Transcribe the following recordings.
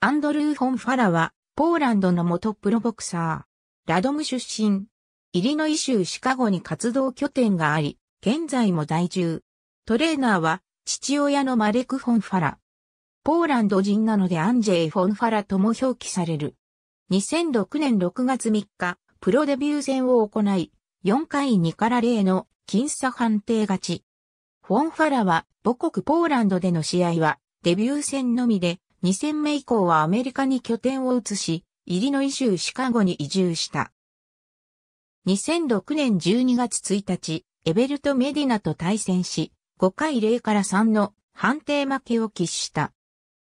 アンドルー・フォン・ファラは、ポーランドの元プロボクサー。ラドム出身。イリノイ州シカゴに活動拠点があり、現在も在住。トレーナーは、父親のマレク・フォン・ファラ。ポーランド人なのでアンジェイ・フォン・ファラとも表記される。2006年6月3日、プロデビュー戦を行い、4回2から0の僅差判定勝ち。フォン・ファラは、母国ポーランドでの試合は、デビュー戦のみで、2000名以降はアメリカに拠点を移し、イリノイ州シカゴに移住した。2006年12月1日、エベルト・メディナと対戦し、5回0から3の判定負けを喫した。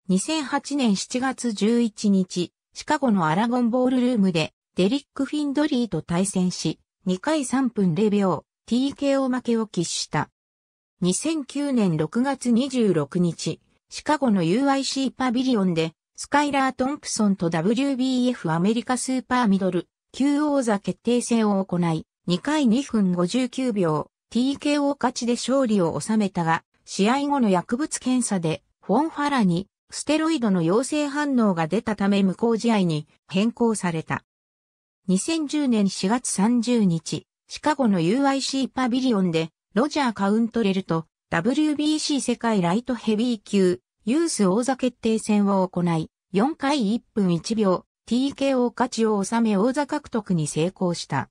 2008年7月11日、シカゴのアラゴンボールルームで、デリック・フィンドリーと対戦し、2回3分0秒、TKO 負けを喫した。2009年6月26日、シカゴの UIC パビリオンで、スカイラー・トンプソンと WBF アメリカスーパーミドル、級王座決定戦を行い、2回2分59秒、TKO 勝ちで勝利を収めたが、試合後の薬物検査で、フォンファラに、ステロイドの陽性反応が出たため無効試合に変更された。2010年4月30日、シカゴの UIC パビリオンで、ロジャー・カウントレルと WBC 世界ライトヘビー級、ユース王座決定戦を行い、4回1分1秒、TKO 勝ちを収め王座獲得に成功した。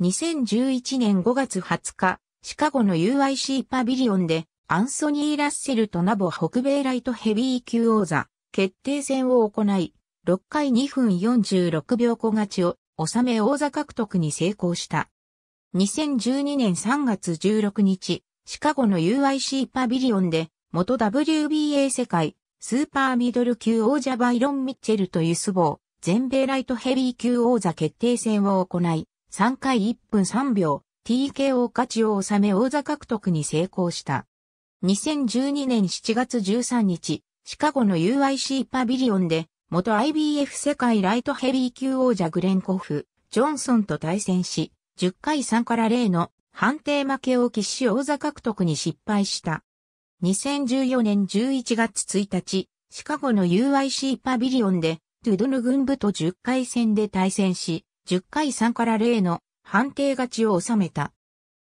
2011年5月20日、シカゴの UIC パビリオンで、アンソニー・ラッセルとナボ北米ライトヘビー級王座決定戦を行い、6回2分46秒小勝ちを収め王座獲得に成功した。2012年3月16日、シカゴの UIC パビリオンで、元 WBA 世界、スーパーミドル級王者バイロン・ミッチェルとユスボー、全米ライトヘビー級王座決定戦を行い、3回1分3秒、TKO 勝ちを収め王座獲得に成功した。2012年7月13日、シカゴの UIC パビリオンで、元 IBF 世界ライトヘビー級王者グレンコフ、ジョンソンと対戦し、10回3から0の判定負けを喫し王座獲得に失敗した。2014年11月1日、シカゴの UIC パビリオンで、トゥドヌ軍部と10回戦で対戦し、10回3から0の判定勝ちを収めた。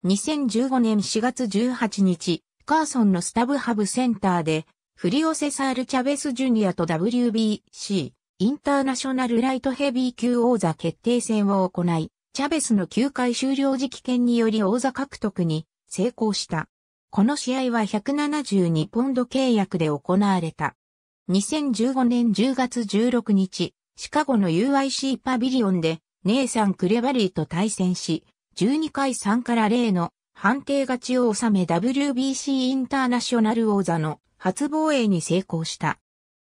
2015年4月18日、カーソンのスタブハブセンターで、フリオセサール・チャベス・ジュニアと WBC、インターナショナルライトヘビー級王座決定戦を行い、チャベスの9回終了時期券により王座獲得に成功した。この試合は172ポンド契約で行われた。2015年10月16日、シカゴの UIC パビリオンで、ネイサン・クレバリーと対戦し、12回3から0の判定勝ちを収め WBC インターナショナル王座の初防衛に成功した。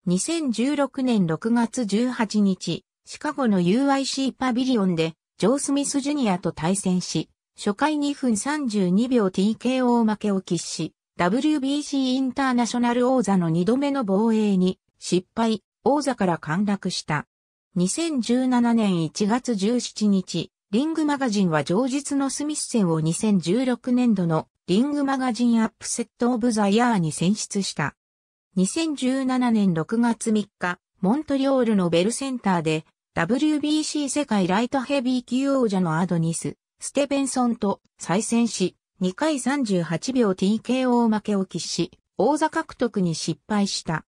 2016年6月18日、シカゴの UIC パビリオンで、ジョー・スミス・ジュニアと対戦し、初回2分32秒 TKO 負けを喫し、WBC インターナショナル王座の2度目の防衛に失敗、王座から陥落した。2017年1月17日、リングマガジンは上日のスミス戦を2016年度のリングマガジンアップセットオブザヤーに選出した。2017年6月3日、モントリオールのベルセンターで WBC 世界ライトヘビー級王者のアドニス、ステベンソンと再戦し、2回38秒 TKO 負けを喫し、王座獲得に失敗した。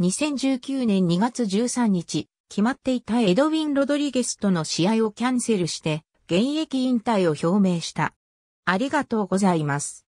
2019年2月13日、決まっていたエドウィン・ロドリゲスとの試合をキャンセルして、現役引退を表明した。ありがとうございます。